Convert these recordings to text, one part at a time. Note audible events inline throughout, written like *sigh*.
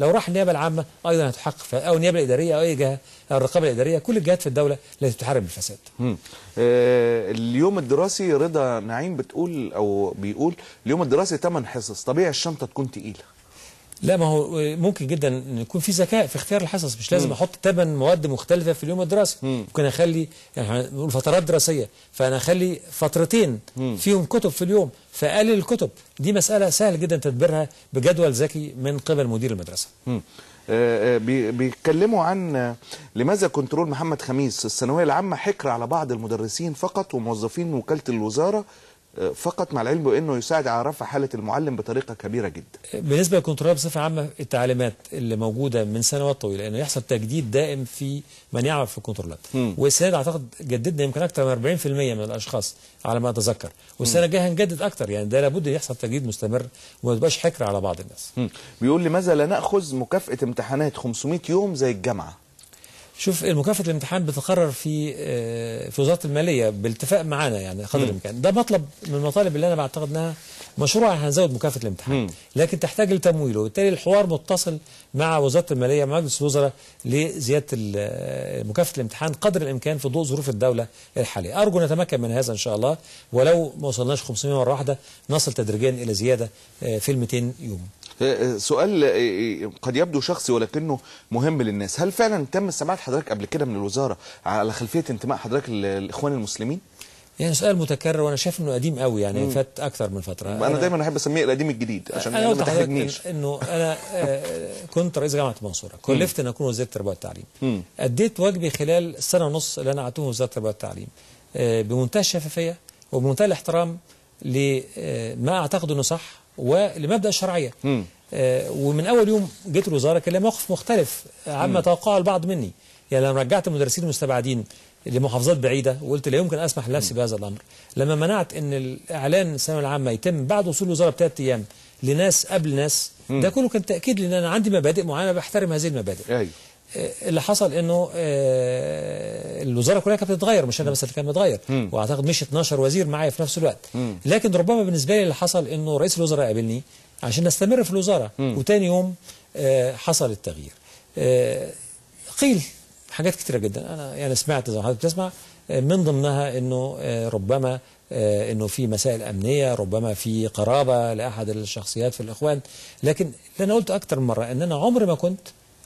لو راح النيابه العامه ايضا هتحقق او النيابه الاداريه او اي جهه او الرقابه الاداريه كل الجهات في الدوله التي تحارب الفساد. آه اليوم الدراسي رضا نعيم بتقول او بيقول اليوم الدراسي ثمان حصص طبيعي الشنطه تكون تقيله. لا ما هو ممكن جدا يكون في ذكاء في اختيار الحصص مش لازم م. احط ثمان مواد مختلفه في اليوم الدراسي ممكن اخلي يعني بنقول فترات دراسيه فانا اخلي فترتين م. فيهم كتب في اليوم فقلل الكتب دي مساله سهل جدا تدبيرها بجدول ذكي من قبل مدير المدرسه آه، آه، بيتكلموا عن لماذا كنترول محمد خميس الثانويه العامه حكر على بعض المدرسين فقط وموظفين وكاله الوزاره فقط مع العلم بانه يساعد على رفع حاله المعلم بطريقه كبيره جدا. بالنسبه للكنترول بصفه عامه التعليمات اللي موجوده من سنوات طويله انه يحصل تجديد دائم في من يعمل في الكنترولات. والسنه اعتقد جددنا يمكن اكثر من 40% من الاشخاص على ما اتذكر والسنه الجايه هنجدد اكثر يعني ده لابد يحصل تجديد مستمر وما تبقاش حكر على بعض الناس. مم. بيقول لماذا لا ناخذ مكافاه امتحانات 500 يوم زي الجامعه؟ شوف المكافاه الامتحان بتقرر في آه، في وزاره الماليه بالاتفاق معانا يعني قدر الامكان ده مطلب من المطالب اللي انا بعتقد انها مشروع هنزود مكافاه الامتحان مم. لكن تحتاج لتمويل وبالتالي الحوار متصل مع وزاره الماليه مع مجلس الوزراء لزياده آه، مكافاه الامتحان قدر الامكان في ضوء ظروف الدوله الحاليه ارجو نتمكن من هذا ان شاء الله ولو ما وصلناش 500 مره واحده نصل تدريجيا الى زياده آه، في ال 200 يوم آه، آه، سؤال آه، قد يبدو شخصي ولكنه مهم للناس هل فعلا تم استماع حضرتك قبل كده من الوزارة على خلفية انتماء حضرتك للإخوان المسلمين؟ يعني سؤال متكرر وانا شايف انه قديم قوي يعني فات اكثر من فتره انا, أنا دايما احب اسميه القديم الجديد عشان أنا يعني ما تحرجنيش انه انا كنت رئيس جامعه المنصوره كلفت ان اكون وزير التربيه والتعليم اديت واجبي خلال سنه ونص اللي انا قعدتهم وزاره التربيه والتعليم بمنتهى الشفافيه وبمنتهى الاحترام لما اعتقد انه صح ولمبدأ الشرعية آه، ومن أول يوم جيت الوزارة كان موقف مختلف عما توقعه البعض مني يعني لما رجعت المدرسين المستبعدين لمحافظات بعيدة وقلت لا يمكن أسمح لنفسي بهذا الأمر لما منعت أن الإعلان الثانوية العامة يتم بعد وصول الوزارة بثلاث أيام لناس قبل ناس ده كله كان تأكيد لأن أنا عندي مبادئ معينة بحترم هذه المبادئ أيوه. آه، اللي حصل انه آه، الوزاره كلها كانت بتتغير مش انا بس اللي كان متغير واعتقد مش 12 وزير معايا في نفس الوقت لكن ربما بالنسبه لي اللي حصل انه رئيس الوزراء قابلني عشان نستمر في الوزاره وتاني يوم آه، حصل التغيير قيل حاجات كتيره جدا انا يعني سمعت زي ما حضرتك بتسمع من ضمنها انه ربما انه في مسائل امنيه ربما في قرابه لاحد الشخصيات في الاخوان لكن اللي انا قلت اكتر من مره ان انا عمري ما كنت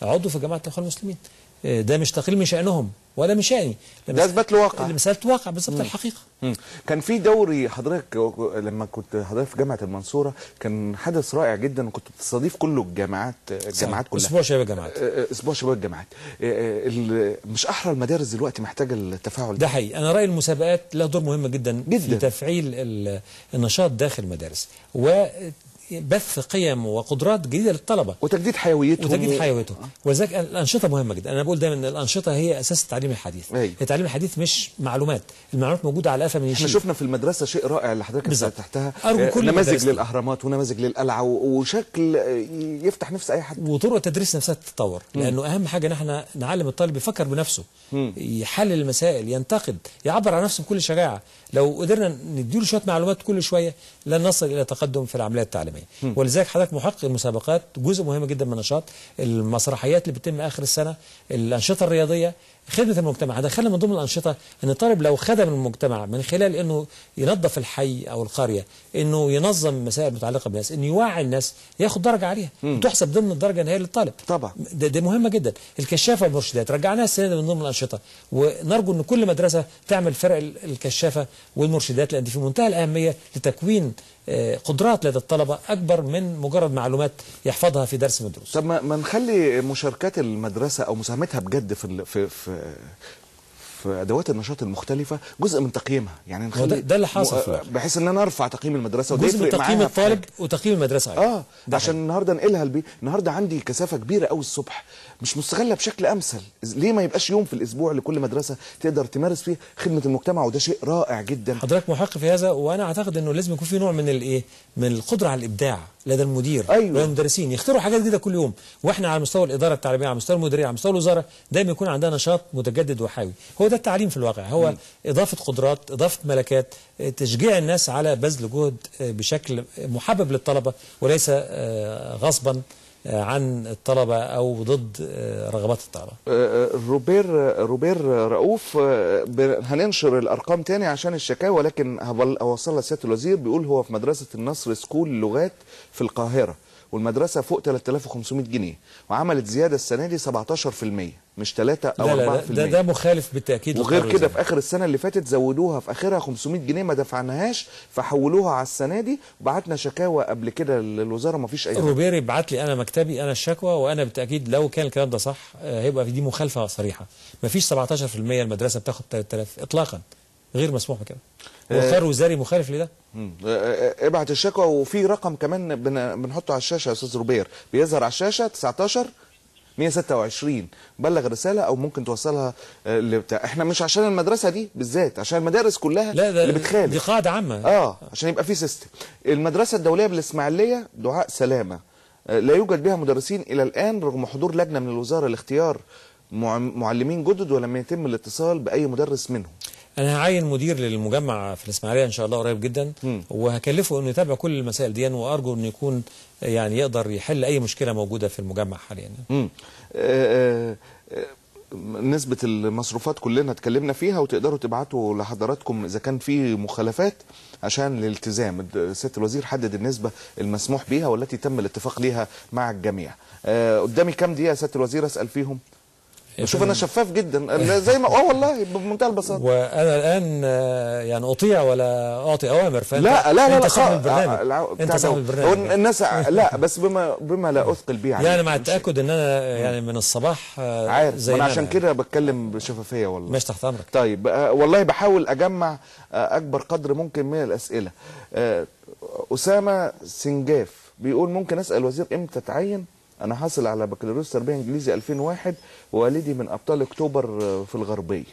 عضو في جماعة الإخوان المسلمين آه، ده مش تقليل من شأنهم ولا من شأني ده اثبات الواقع مسألة واقع بالظبط الحقيقة مم. كان في دوري حضرتك لما كنت حضرتك في جامعة المنصورة كان حدث رائع جدا وكنت بتستضيف كله الجامعات الجامعات آه، كلها اسبوع شباب الجامعات آه، اسبوع شباب الجامعات مش احرى المدارس دلوقتي محتاجة التفاعل ده حقيقي انا رأيي المسابقات لها دور مهم جدا, جدا. في تفعيل النشاط داخل المدارس و بث قيم وقدرات جديدة للطلبة وتجديد حيويتهم وتجديد حيويتهم ولذلك الأنشطة مهمة جدا أنا بقول دايما أن الأنشطة هي أساس التعليم الحديث أي. التعليم الحديث مش معلومات المعلومات موجودة على قفا من الشيء احنا شفنا في المدرسة شيء رائع اللي حضرتك تحتها أرجو كل آه، نماذج للأهرامات ونماذج للقلعة وشكل آه، يفتح نفس أي حد وطرق التدريس نفسها تتطور لأنه أهم حاجة إن احنا نعلم الطالب يفكر بنفسه م. يحلل المسائل ينتقد يعبر عن نفسه بكل شجاعة لو قدرنا نديله شوية معلومات كل شوية لن نصل إلى تقدم في العملية التعليمية ولذلك حضرتك محقق المسابقات جزء مهم جدا من نشاط المسرحيات اللي بتتم آخر السنة الأنشطة الرياضية خدمة المجتمع ده خلى من ضمن الأنشطة أن الطالب لو خدم المجتمع من خلال أنه ينظف الحي أو القرية أنه ينظم مسائل متعلقة بالناس أنه يوعي الناس ياخد درجة عليها تحسب ضمن الدرجة النهائية للطالب طبعا ده, ده مهمة جدا الكشافة والمرشدات رجعناها السنة دي من ضمن الأنشطة ونرجو أن كل مدرسة تعمل فرق الكشافة والمرشدات لأن دي في منتهى الأهمية لتكوين آه، قدرات لدى الطلبة أكبر من مجرد معلومات يحفظها في درس مدروس طب ما نخلي مشاركات المدرسة أو مساهمتها بجد في في في ادوات النشاط المختلفه جزء من تقييمها يعني نخلي ده, ده اللي حصل بحيث ان انا ارفع تقييم المدرسه وده يفرق تقييم الطالب وتقييم المدرسه ايضا يعني. اه ده طيب. عشان النهارده انقلها البيت النهارده عندي كثافه كبيره قوي الصبح مش مستغله بشكل امثل ليه ما يبقاش يوم في الاسبوع لكل مدرسه تقدر تمارس فيه خدمه المجتمع وده شيء رائع جدا حضرتك محق في هذا وانا اعتقد انه لازم يكون في نوع من الايه من القدره على الابداع لدى المدير أيوة. لدى المدرسين يختاروا حاجات جديده كل يوم واحنا على مستوى الاداره التعليميه على مستوى المديريه على مستوى الوزاره دايما يكون عندنا نشاط متجدد وحيوي هو ده التعليم في الواقع هو م. اضافه قدرات اضافه ملكات آه، تشجيع الناس على بذل جهد آه، بشكل محبب للطلبه وليس آه، غصبا آه، عن الطلبة أو ضد آه، رغبات الطلبة آه، روبير روبير رؤوف هننشر الأرقام تاني عشان الشكاوى ولكن هوصلها سيادة الوزير بيقول هو في مدرسة النصر سكول لغات في القاهرة والمدرسه فوق 3500 جنيه وعملت زياده السنه دي 17% مش 3 او لا 4% لا ده ده مخالف بالتاكيد وغير كده في اخر السنه اللي فاتت زودوها في اخرها 500 جنيه ما دفعناهاش فحولوها على السنه دي وبعتنا شكاوى قبل كده للوزاره ما فيش اي روبيري بعت لي انا مكتبي انا الشكوى وانا بالتاكيد لو كان الكلام ده صح آه، هيبقى في دي مخالفه صريحه ما فيش 17% المدرسه بتاخد 3000 اطلاقا غير مسموح بكده وخير وزاري مخالف لده آه، آه، آه، ابعت الشكوى وفي رقم كمان بنحطه على الشاشه يا استاذ روبير بيظهر على الشاشه 19 126 بلغ رساله او ممكن توصلها لبتاع احنا مش عشان المدرسه دي بالذات عشان المدارس كلها لا ده اللي بتخالف دي قاعده عامه اه عشان يبقى في سيستم المدرسه الدوليه بالاسماعيليه دعاء سلامه لا يوجد بها مدرسين الى الان رغم حضور لجنه من الوزاره لاختيار معلمين جدد ولم يتم الاتصال باي مدرس منهم انا هعين مدير للمجمع في الاسماعيليه ان شاء الله قريب جدا وهكلفه انه يتابع كل المسائل دي وارجو انه يكون يعني يقدر يحل اي مشكله موجوده في المجمع حاليا امم نسبة المصروفات كلنا اتكلمنا فيها وتقدروا تبعتوا لحضراتكم إذا كان في مخالفات عشان الالتزام سيادة الوزير حدد النسبة المسموح بها والتي تم الاتفاق ليها مع الجميع أه قدامي كام دقيقة سيادة الوزير أسأل فيهم شوف انا شفاف جدا زي ما اه والله بمنتهى البساطه وانا الان آه، يعني اطيع ولا اعطي اوامر فانت لا لا لا انت آه، آه، صاحب البرنامج انت صاحب البرنامج الناس لا بس بما بما لا *laughs* اثقل بيه يعني, يعني مع التاكد ان انا يعني من الصباح عارف زي انا عشان كده بتكلم بشفافيه والله مش تحت امرك طيب والله بحاول اجمع اكبر قدر ممكن من الاسئله اسامه سنجاف بيقول ممكن اسال وزير امتى تعين انا حاصل على بكالوريوس تربيه انجليزي 2001 ووالدي من ابطال اكتوبر آه، في الغربيه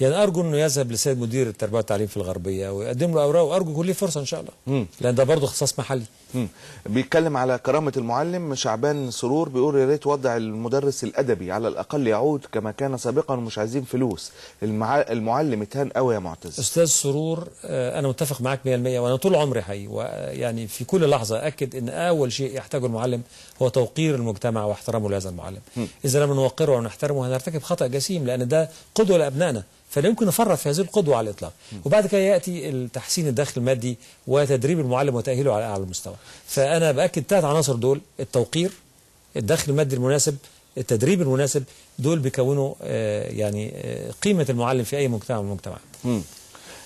يعني ارجو انه يذهب لسيد مدير التربيه والتعليم في الغربيه ويقدم له اوراق وارجو كل فرصه ان شاء الله لان ده برضه اختصاص محلي بيتكلم على كرامه المعلم شعبان سرور بيقول يا ريت وضع المدرس الادبي على الاقل يعود كما كان سابقا مش عايزين فلوس المع... المعلم اتهان قوي يا معتز استاذ سرور آه، انا متفق معاك 100% وانا طول عمري حي ويعني في كل لحظه اكد ان اول شيء يحتاجه المعلم هو توقير المجتمع واحترامه لهذا المعلم م. اذا لم نوقره ونحترمه هنرتكب خطا جسيم لان ده قدوه لابنائنا فلا يمكن نفرط في هذه القدوة على الإطلاق وبعد كده يأتي التحسين الدخل المادي وتدريب المعلم وتأهيله على أعلى مستوى فأنا بأكد ثلاث عناصر دول التوقير الدخل المادي المناسب التدريب المناسب دول بيكونوا آه، يعني آه، قيمة المعلم في أي مجتمع من المجتمعات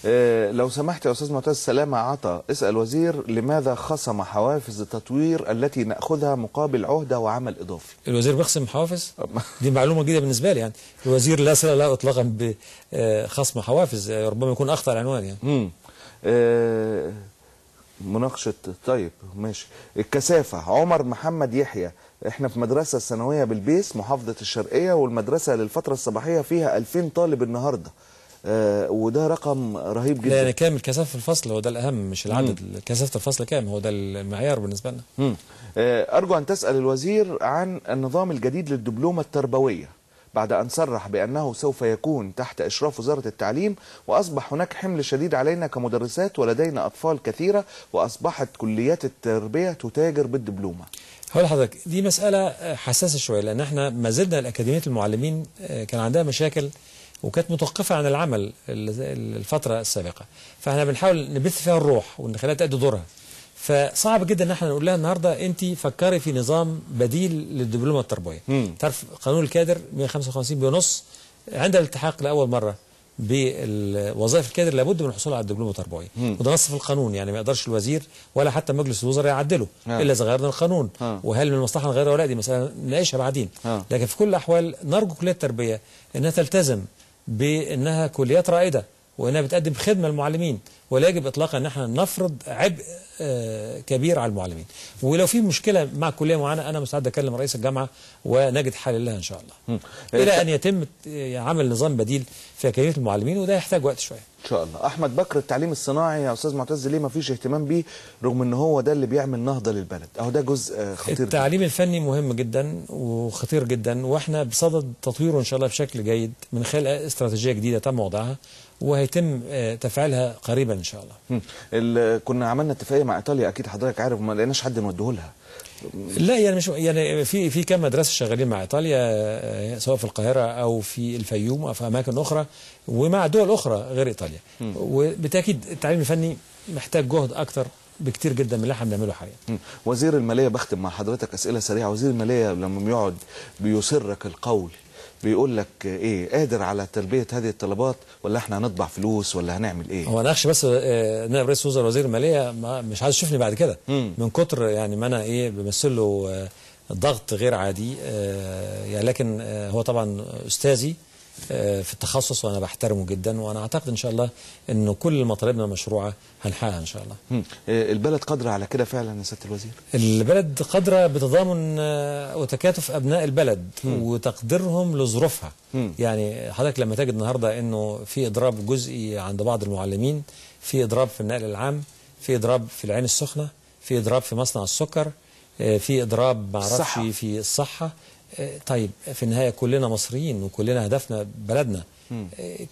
آه، لو سمحت يا أستاذ معتز سلامة عطا اسأل وزير لماذا خصم حوافز التطوير التي نأخذها مقابل عهدة وعمل إضافي الوزير بيخصم حوافز دي معلومة جديدة بالنسبة لي يعني الوزير لا سلا لا إطلاقا بخصم حوافز ربما يكون اخطر عنوان يعني مناقشه طيب ماشي الكثافه عمر محمد يحيى احنا في مدرسه الثانوية بالبيس محافظه الشرقيه والمدرسه للفتره الصباحيه فيها 2000 طالب النهارده آه وده رقم رهيب جدا يعني كام الكثافه في الفصل هو ده الاهم مش العدد كثافه الفصل كام هو ده المعيار بالنسبه لنا آه ارجو ان تسال الوزير عن النظام الجديد للدبلومه التربويه بعد أن صرح بأنه سوف يكون تحت إشراف وزارة التعليم وأصبح هناك حمل شديد علينا كمدرسات ولدينا أطفال كثيرة وأصبحت كليات التربية تتاجر بالدبلومة هقول لحضرتك دي مسألة حساسة شوية لأن احنا ما زلنا الأكاديمية المعلمين آه، كان عندها مشاكل وكانت متوقفة عن العمل الفترة السابقة فاحنا بنحاول نبث فيها الروح ونخليها تأدي دورها فصعب جدا ان احنا نقول لها النهارده انت فكري في نظام بديل للدبلومه التربويه تعرف قانون الكادر 155 بنص عند الالتحاق لاول مره بوظائف الكادر لابد من الحصول على الدبلومه التربويه وده نص في القانون يعني ما يقدرش الوزير ولا حتى مجلس الوزراء يعدله آه. الا اذا غيرنا القانون آه. وهل من المصلحه نغير ولا دي مساله نناقشها بعدين آه. لكن في كل الاحوال نرجو كليه التربيه انها تلتزم بانها كليات رائده وانها بتقدم خدمه للمعلمين ولا يجب اطلاقا ان احنا نفرض عبء آه، كبير على المعلمين ولو في مشكله مع كليه معينه انا مستعد اكلم رئيس الجامعه ونجد حل لها ان شاء الله الى ان يتم آه، عمل نظام بديل في كليه المعلمين وده يحتاج وقت شويه ان شاء الله احمد بكر التعليم الصناعي يا استاذ معتز ليه ما فيش اهتمام بيه رغم ان هو ده اللي بيعمل نهضه للبلد اهو ده جزء آه، خطير التعليم جدا. الفني مهم جدا وخطير جدا واحنا بصدد تطويره ان شاء الله بشكل جيد من خلال استراتيجيه جديده تم وضعها وهيتم آه، تفعيلها قريبا ان شاء الله كنا عملنا اتفاقيه مع ايطاليا اكيد حضرتك عارف وما لقيناش حد نوديه لها لا يعني مش يعني في في كام مدرسه شغالين مع ايطاليا آه، سواء في القاهره او في الفيوم او في اماكن اخرى ومع دول اخرى غير ايطاليا وبالتاكيد التعليم الفني محتاج جهد اكثر بكتير جدا من اللي احنا بنعمله حاليا وزير الماليه بختم مع حضرتك اسئله سريعه وزير الماليه لما بيقعد بيصرك القول بيقول لك ايه قادر على تلبيه هذه الطلبات ولا احنا هنطبع فلوس ولا هنعمل ايه هو انا اخشى بس آه، نائب رئيس وزراء وزير الماليه مش عايز يشوفني بعد كده من كتر يعني ما انا ايه بمثل له آه، ضغط غير عادي آه، يعني لكن هو طبعا استاذي آه، في التخصص وانا بحترمه جدا وانا اعتقد ان شاء الله انه كل مطالبنا المشروعه هنحققها ان شاء الله. آه، البلد قادره على كده فعلا يا سياده الوزير؟ البلد قادره بتضامن آه، وتكاتف ابناء البلد م. وتقديرهم لظروفها. يعني حضرتك لما تجد النهارده انه في اضراب جزئي عند بعض المعلمين، في اضراب في النقل العام، في اضراب في العين السخنه، في اضراب في مصنع السكر، في اضراب معرفش في الصحه طيب في النهاية كلنا مصريين وكلنا هدفنا بلدنا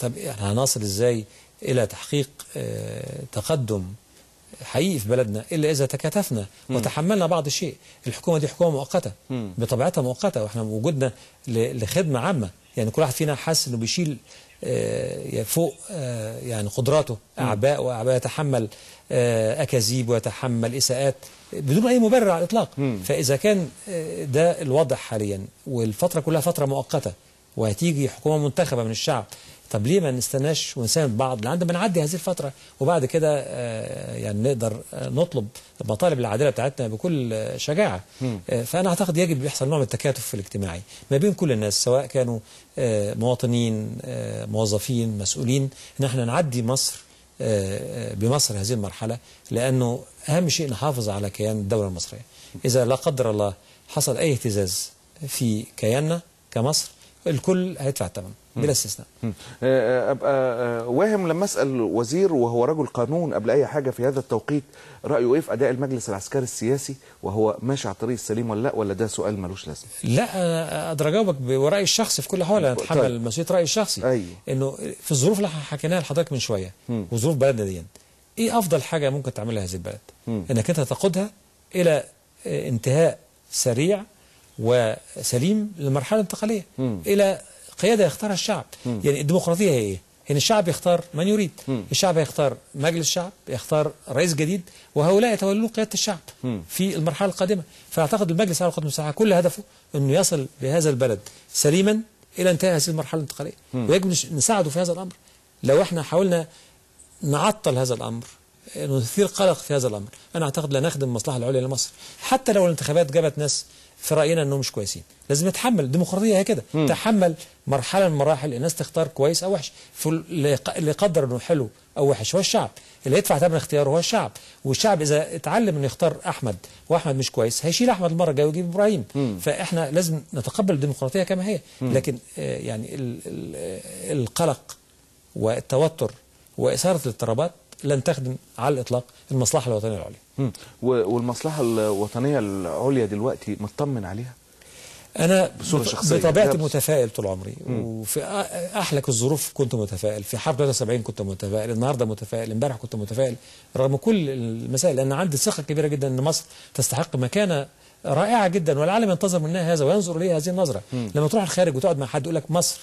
طب هنصل إزاي إلى تحقيق آه، تقدم حقيقي في بلدنا إلا إذا تكاتفنا وتحملنا بعض الشيء الحكومة دي حكومة مؤقتة بطبيعتها مؤقتة وإحنا وجودنا لخدمة عامة يعني كل واحد فينا حاسس إنه بيشيل آه، فوق آه، يعني قدراته أعباء وأعباء يتحمل آه، أكاذيب ويتحمل إساءات بدون أي مبرر على الإطلاق فإذا كان ده الوضع حاليا والفترة كلها فترة مؤقتة وهتيجي حكومة منتخبة من الشعب طب ليه ما نستناش ونساند بعض لعند ما نعدي هذه الفتره وبعد كده آه، يعني نقدر آه، نطلب المطالب العادله بتاعتنا بكل شجاعه آه، فانا اعتقد يجب يحصل نوع من التكاتف الاجتماعي ما بين كل الناس سواء كانوا مواطنين موظفين مسؤولين ان احنا نعدي مصر بمصر هذه المرحله لانه اهم شيء نحافظ على كيان الدوله المصريه اذا لا قدر الله حصل اي اهتزاز في كياننا كمصر الكل هيدفع الثمن بلا استثناء آه، آه، ابقى آه، واهم لما اسال وزير وهو رجل قانون قبل اي حاجه في هذا التوقيت رايه ايه في اداء المجلس العسكري السياسي وهو ماشي على الطريق السليم ولا لا ولا ده سؤال ملوش لازمه لا اقدر اجاوبك برايي الشخصي في كل حال انا طيب. اتحمل طيب. مسؤوليه رايي الشخصي أيوه. انه في الظروف اللي حكيناها لحضرتك من شويه م. وظروف بلدنا دي ايه افضل حاجه ممكن تعملها هذه البلد م. انك انت تقودها الى انتهاء سريع وسليم للمرحله الانتقاليه م. الى قيادة يختارها الشعب مم. يعني الديمقراطية هي إيه؟ يعني الشعب يختار من يريد مم. الشعب يختار مجلس الشعب يختار رئيس جديد وهؤلاء يتولون قيادة الشعب مم. في المرحلة القادمة فأعتقد المجلس على قدم والساعة كل هدفه أنه يصل بهذا البلد سليما إلى انتهاء هذه المرحلة الانتقالية ويجب نساعده في هذا الأمر لو احنا حاولنا نعطل هذا الأمر نثير قلق في هذا الأمر أنا أعتقد لا نخدم المصلحة العليا لمصر حتى لو الانتخابات جابت ناس في راينا انهم مش كويسين لازم نتحمل الديمقراطيه هي كده تحمل مرحله من المراحل الناس تختار كويس او وحش اللي يقدر انه حلو او وحش هو الشعب اللي يدفع ثمن اختياره هو الشعب والشعب اذا اتعلم انه يختار احمد واحمد مش كويس هيشيل احمد المره الجايه ويجيب ابراهيم مم. فاحنا لازم نتقبل الديمقراطيه كما هي مم. لكن آه، يعني القلق والتوتر واثاره الاضطرابات لن تخدم على الاطلاق المصلحه الوطنيه العليا والمصلحه الوطنيه العليا دلوقتي مطمن عليها انا بصوره شخصيه بطبيعتي متفائل طول عمري مم. وفي احلك الظروف كنت متفائل في حرب 73 كنت متفائل النهارده متفائل امبارح كنت متفائل رغم كل المسائل لان عندي ثقه كبيره جدا ان مصر تستحق مكانه رائعه جدا والعالم ينتظر منها هذا وينظر اليها هذه النظره مم. لما تروح الخارج وتقعد مع حد يقول لك مصر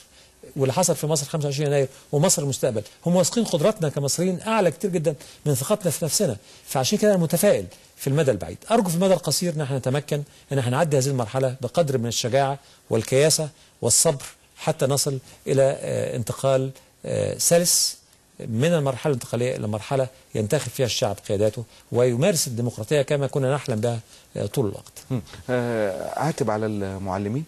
واللي حصل في مصر 25 يناير ومصر المستقبل هم واثقين قدراتنا كمصريين اعلى كتير جدا من ثقتنا في نفسنا فعشان كده انا متفائل في المدى البعيد ارجو في المدى القصير ان احنا نتمكن ان احنا نعدي هذه المرحله بقدر من الشجاعه والكياسه والصبر حتى نصل الى آه، انتقال آه، سلس من المرحلة الانتقالية إلى مرحلة ينتخب فيها الشعب قياداته ويمارس الديمقراطية كما كنا نحلم بها آه، طول الوقت. أعتب على المعلمين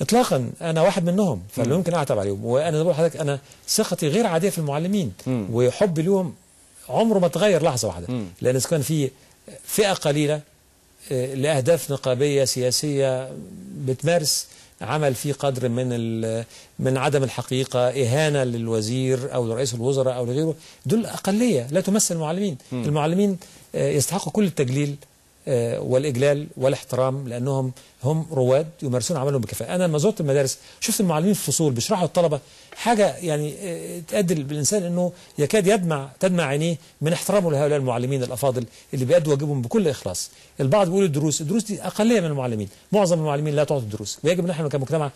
اطلاقا انا واحد منهم فلا يمكن اعتب عليهم وانا بقول لحضرتك انا ثقتي غير عاديه في المعلمين وحبي لهم عمره ما تغير لحظه واحده لان اذا كان في فئه قليله آه، لاهداف نقابيه سياسيه بتمارس عمل فيه قدر من من عدم الحقيقه اهانه للوزير او لرئيس الوزراء او لغيره دول اقليه لا تمثل المعلمين المعلمين آه، يستحقوا كل التجليل آه، والإجلال والاحترام لأنهم هم رواد يمارسون عملهم بكفاءة أنا لما زرت المدارس شفت المعلمين في الفصول بيشرحوا الطلبة حاجة يعني آه، تأدي بالإنسان أنه يكاد يدمع تدمع عينيه من احترامه لهؤلاء المعلمين الأفاضل اللي بيأدوا واجبهم بكل إخلاص البعض بيقول الدروس الدروس دي أقلية من المعلمين معظم المعلمين لا تعطي الدروس ويجب نحن كمجتمع